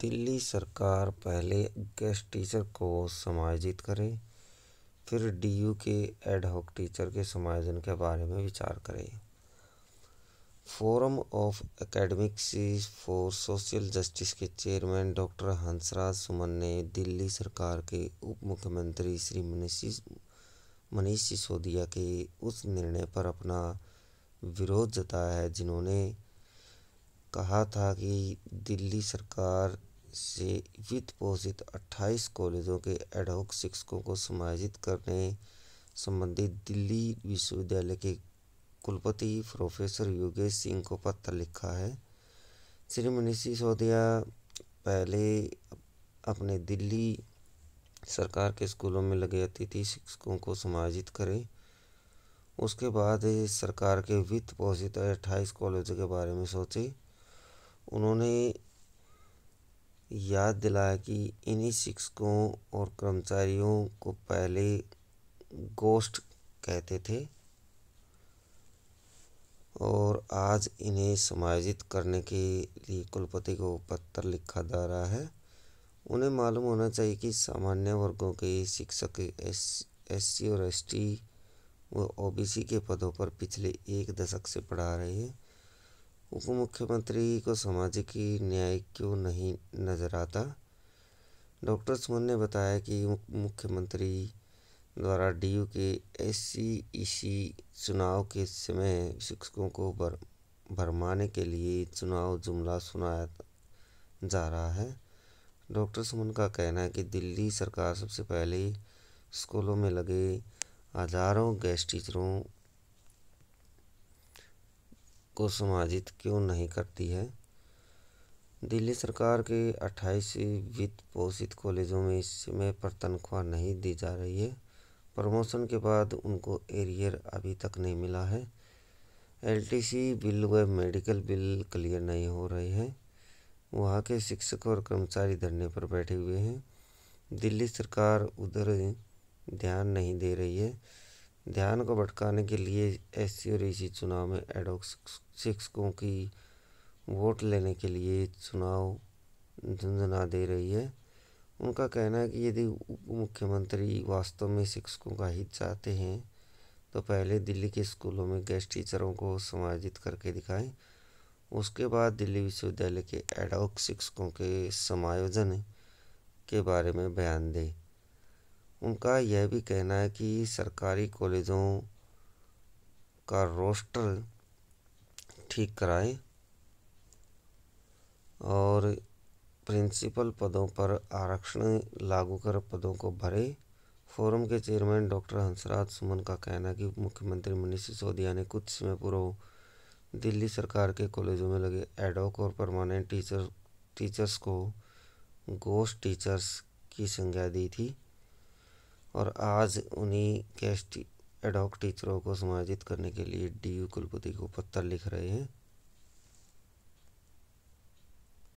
दिल्ली सरकार पहले guest teacher को समायोजित करे फिर डीयू के एडहॉक टीचर के समायोजन के बारे में विचार करे forum of academic for social justice के चेयरमैन डॉक्टर हंसराज सुमन ने दिल्ली सरकार के उप मुख्यमंत्री श्री मनीषी मनीष सिसोदिया के उस निर्णय पर अपना विरोध जताया है जिन्होंने कहा था कि दिल्ली सरकार से वित्त पोषित अट्ठाईस कॉलेजों के एडहॉक शिक्षकों को समायोजित करने संबंधी दिल्ली विश्वविद्यालय के कुलपति प्रोफेसर योगेश सिंह को पत्र लिखा है श्री मनीषी सिसोदिया पहले अपने दिल्ली सरकार के स्कूलों में लगे अतिथि शिक्षकों को समायोजित करें उसके बाद सरकार के वित्त पोषित अट्ठाईस कॉलेजों के बारे में सोचें उन्होंने याद दिलाया कि इन्हीं शिक्षकों और कर्मचारियों को पहले गोष्ठ कहते थे और आज इन्हें समायोजित करने के लिए कुलपति को पत्र लिखा जा रहा है उन्हें मालूम होना चाहिए कि सामान्य वर्गों के शिक्षक एस एस और एस टी व ओ के पदों पर पिछले एक दशक से पढ़ा रहे हैं उप मुख्यमंत्री को सामाजिक न्याय क्यों नहीं नजर आता डॉक्टर सुमन ने बताया कि मुख्यमंत्री द्वारा डीयू के सी e चुनाव के समय शिक्षकों को भर भरमाने के लिए चुनाव जुमला सुनाया जा रहा है डॉक्टर सुमन का कहना है कि दिल्ली सरकार सबसे पहले स्कूलों में लगे हजारों गेस्ट टीचरों को समाजित क्यों नहीं करती है दिल्ली सरकार के 28 वित्त पोषित कॉलेजों में इस समय पर तनख्वाह नहीं दी जा रही है प्रमोशन के बाद उनको एरियर अभी तक नहीं मिला है एलटीसी बिल व मेडिकल बिल क्लियर नहीं हो रहे हैं वहाँ के शिक्षक और कर्मचारी धरने पर बैठे हुए हैं दिल्ली सरकार उधर ध्यान नहीं दे रही है ध्यान को भटकाने के लिए एस सी और ईसी चुनाव में एडोक शिक्षकों की वोट लेने के लिए चुनाव झुंझुना दे रही है उनका कहना है कि यदि उप मुख्यमंत्री वास्तव में शिक्षकों का हित चाहते हैं तो पहले दिल्ली के स्कूलों में गेस्ट टीचरों को समायोजित करके दिखाएं उसके बाद दिल्ली विश्वविद्यालय के एडोक्स शिक्षकों के समायोजन के बारे में बयान दें उनका यह भी कहना है कि सरकारी कॉलेजों का रोस्टर ठीक कराएं और प्रिंसिपल पदों पर आरक्षण लागू कर पदों को भरें फोरम के चेयरमैन डॉक्टर हंसराज सुमन का कहना कि मुख्यमंत्री मनीष सिसोदिया ने कुछ समय पूर्व दिल्ली सरकार के कॉलेजों में लगे एडोक और परमानेंट टीचर टीचर्स को गोस्ट टीचर्स की संज्ञा दी थी और आज उन्हीं के एडॉक टीचरों को समाजित करने के लिए डीयू कुलपति को पत्र लिख रहे हैं